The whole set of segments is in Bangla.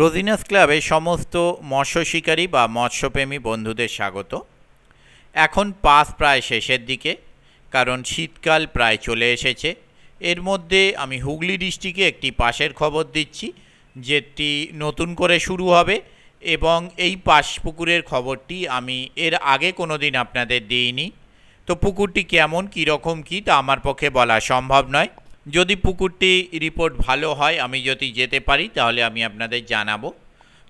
রোজিনাস ক্লাবে সমস্ত মৎস্য শিকারী বা মৎস্যপ্রেমী বন্ধুদের স্বাগত এখন পাস প্রায় শেষের দিকে কারণ শীতকাল প্রায় চলে এসেছে এর মধ্যে আমি হুগলি ডিস্ট্রিক্টে একটি পাশের খবর দিচ্ছি যেটি নতুন করে শুরু হবে এবং এই পাশ পুকুরের খবরটি আমি এর আগে কোনো দিন আপনাদের দিইনি তো পুকুরটি কেমন কীরকম কী তা আমার পক্ষে বলা সম্ভব নয় যদি পুকুরটি রিপোর্ট ভালো হয় আমি যদি যেতে পারি তাহলে আমি আপনাদের জানাবো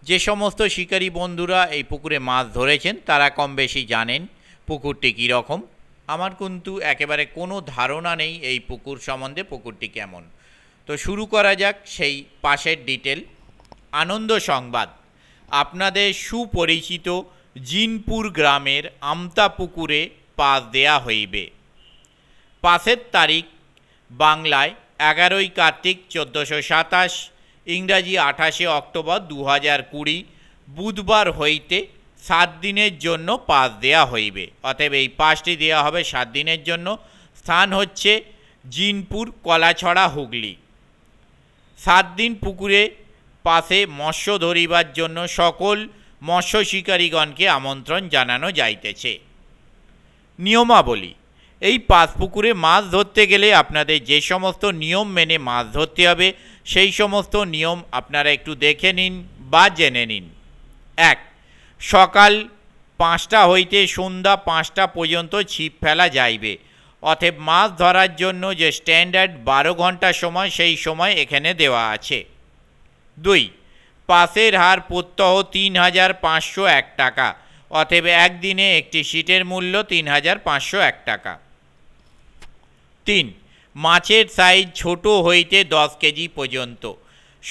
যে সমস্ত শিকারী বন্ধুরা এই পুকুরে মাছ ধরেছেন তারা কম বেশি জানেন পুকুরটি কীরকম আমার কিন্তু একেবারে কোনো ধারণা নেই এই পুকুর সম্বন্ধে পুকুরটি কেমন তো শুরু করা যাক সেই পাশের ডিটেল আনন্দ সংবাদ আপনাদের সুপরিচিত জিনপুর গ্রামের আমতা পুকুরে পাশ দেয়া হইবে পাশের তারিখ বাংলায় এগারোই কার্তিক চোদ্দোশো সাতাশ ইংরাজি আঠাশে অক্টোবর দু হাজার কুড়ি বুধবার হইতে সাত দিনের জন্য পাস দেয়া হইবে অতএব এই পাসটি দেয়া হবে সাত দিনের জন্য স্থান হচ্ছে জিনপুর কলাছড়া হুগলি সাত দিন পুকুরে পাশে মৎস্য ধরিবার জন্য সকল মৎস্য শিকারীগণকে আমন্ত্রণ জানানো যাইতেছে নিয়মাবলী এই পাঁচ পুকুরে মাছ ধরতে গেলে আপনাদের যে সমস্ত নিয়ম মেনে মাছ ধরতে হবে সেই সমস্ত নিয়ম আপনারা একটু দেখে নিন বা জেনে নিন এক সকাল পাঁচটা হইতে সন্ধ্যা পাঁচটা পর্যন্ত ছিপ ফেলা যাইবে অতএব মাছ ধরার জন্য যে স্ট্যান্ডার্ড বারো ঘন্টা সময় সেই সময় এখানে দেওয়া আছে দুই পাশের হার প্রত্যহ তিন হাজার পাঁচশো এক টাকা অতএব একদিনে একটি সিটের মূল্য তিন হাজার পাঁচশো এক টাকা তিন মাছের সাইজ ছোট হইতে দশ কেজি পর্যন্ত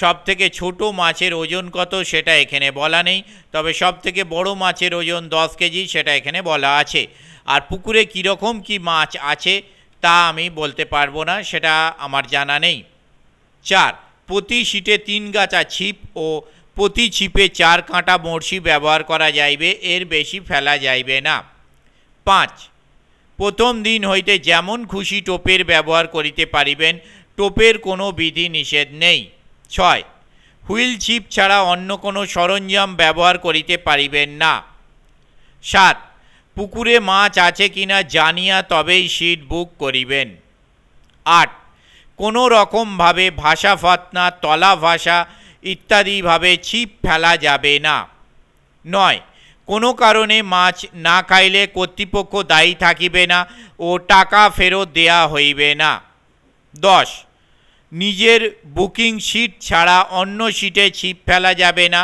সবথেকে ছোট মাছের ওজন কত সেটা এখানে বলা নেই তবে সব থেকে বড় মাছের ওজন দশ কেজি সেটা এখানে বলা আছে আর পুকুরে কীরকম কি মাছ আছে তা আমি বলতে পারবো না সেটা আমার জানা নেই চার প্রতি শীটে তিন গাছা ছিপ ও প্রতি ছিপে চার কাঁটা বড়শি ব্যবহার করা যাইবে এর বেশি ফেলা যাইবে না পাঁচ প্রথম দিন হইতে যেমন খুশি টোপের ব্যবহার করিতে পারিবেন টোপের কোনো বিধি নিষেধ নেই ছয় হুইল চিপ ছাড়া অন্য কোনো সরঞ্জাম ব্যবহার করিতে পারিবেন না সাত পুকুরে মাছ আছে কিনা জানিয়া তবেই সিট বুক করিবেন আট কোনো রকমভাবে ভাষা ফাতনা তলা ভাষা ইত্যাদিভাবে ছিপ ফেলা যাবে না নয় কোনো কারণে মাছ না খাইলে কর্তৃপক্ষ দায়ী থাকিবে না ও টাকা ফেরত দেয়া হইবে না দশ নিজের বুকিং সিট ছাড়া অন্য সিটে ছিপ ফেলা যাবে না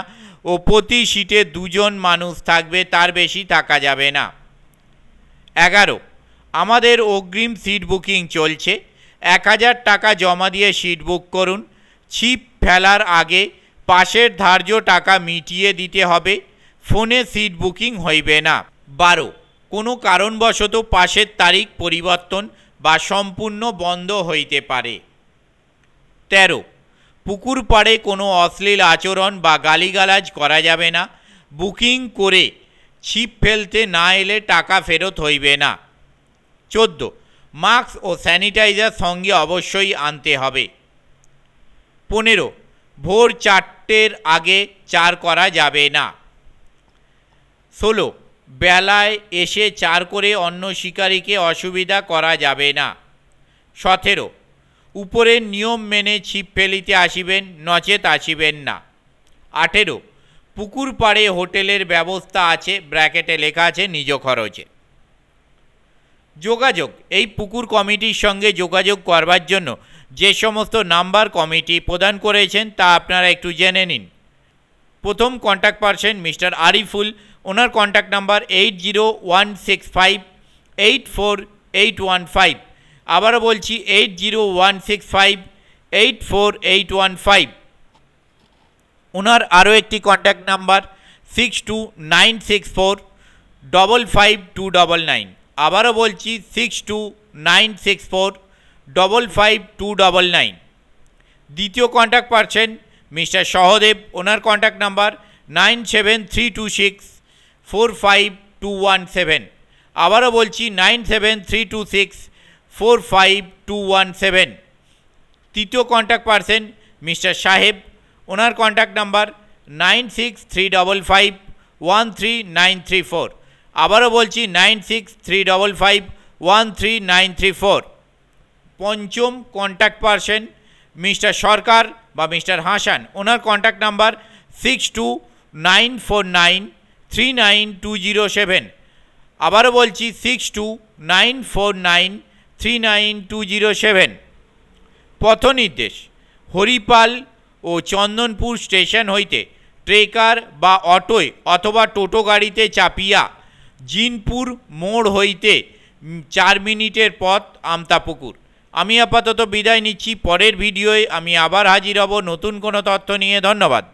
ও প্রতি সিটে দুজন মানুষ থাকবে তার বেশি থাকা যাবে না এগারো আমাদের অগ্রিম সিট বুকিং চলছে এক হাজার টাকা জমা দিয়ে সিট বুক করুন ছিপ ফেলার আগে পাশের ধার্য টাকা মিটিয়ে দিতে হবে ফোনে সিট বুকিং হইবে না বারো কোনো কারণবশত পাশের তারিখ পরিবর্তন বা সম্পূর্ণ বন্ধ হইতে পারে তেরো পুকুর পাড়ে কোনো অশ্লীল আচরণ বা গালিগালাজ করা যাবে না বুকিং করে ছিপ ফেলতে না এলে টাকা ফেরত হইবে না চোদ্দ মাস্ক ও স্যানিটাইজার সঙ্গে অবশ্যই আনতে হবে পনেরো ভোর চারটের আগে চার করা যাবে না ষোলো বেলায় এসে চার করে অন্য শিকারীকে অসুবিধা করা যাবে না সতেরো উপরের নিয়ম মেনে ছিপ ফেলিতে আসিবেন নচেত আসিবেন না আঠেরো পুকুর পাড়ে হোটেলের ব্যবস্থা আছে ব্র্যাকেটে লেখা আছে নিজ খরচে যোগাযোগ এই পুকুর কমিটির সঙ্গে যোগাযোগ করবার জন্য যে সমস্ত নাম্বার কমিটি প্রদান করেছেন তা আপনারা একটু জেনে নিন প্রথম কন্ট্যাক্ট পারসন মিস্টার আরিফুল ওনার contact number eight zero one six five eight four eight one five আবারও বলছি eight zero one six five eight four eight one five ওনার আরও একটি contact number six two nine six four double five two double nine আবারও বলছি six two nine six four double five two double nine দ্বিতীয় কন্ট্যাক্ট পারছেন মিস্টার সহদেব ওনার contact number nine seven three two six four five two one seven আবারও বলছি nine seven three two six four five two one seven তৃতীয় কন্ট্যাক্ট পার্সেন মিস্টার সাহেব ওনার contact number nine six three double five one three nine three four আবারও বলছি nine six three double five one three nine three four পঞ্চম কন্ট্যাক্ট পার্সেন মিস্টার সরকার বা মিস্টার হাসান ওনার contact number six two nine four nine three nine two zero seven আবারও বলছি six two nine four nine three nine two zero seven পথ নির্দেশ হরিপাল ও চন্দনপুর স্টেশন হইতে ট্রেকার বা অটোয় অথবা টোটো গাড়িতে চাপিয়া জিনপুর মোড় হইতে চার মিনিটের পথ আমতাপুকুর আমি আপাতত বিদায় নিচ্ছি পরের ভিডিওয়ে আমি আবার হাজির হব নতুন কোনো তথ্য নিয়ে ধন্যবাদ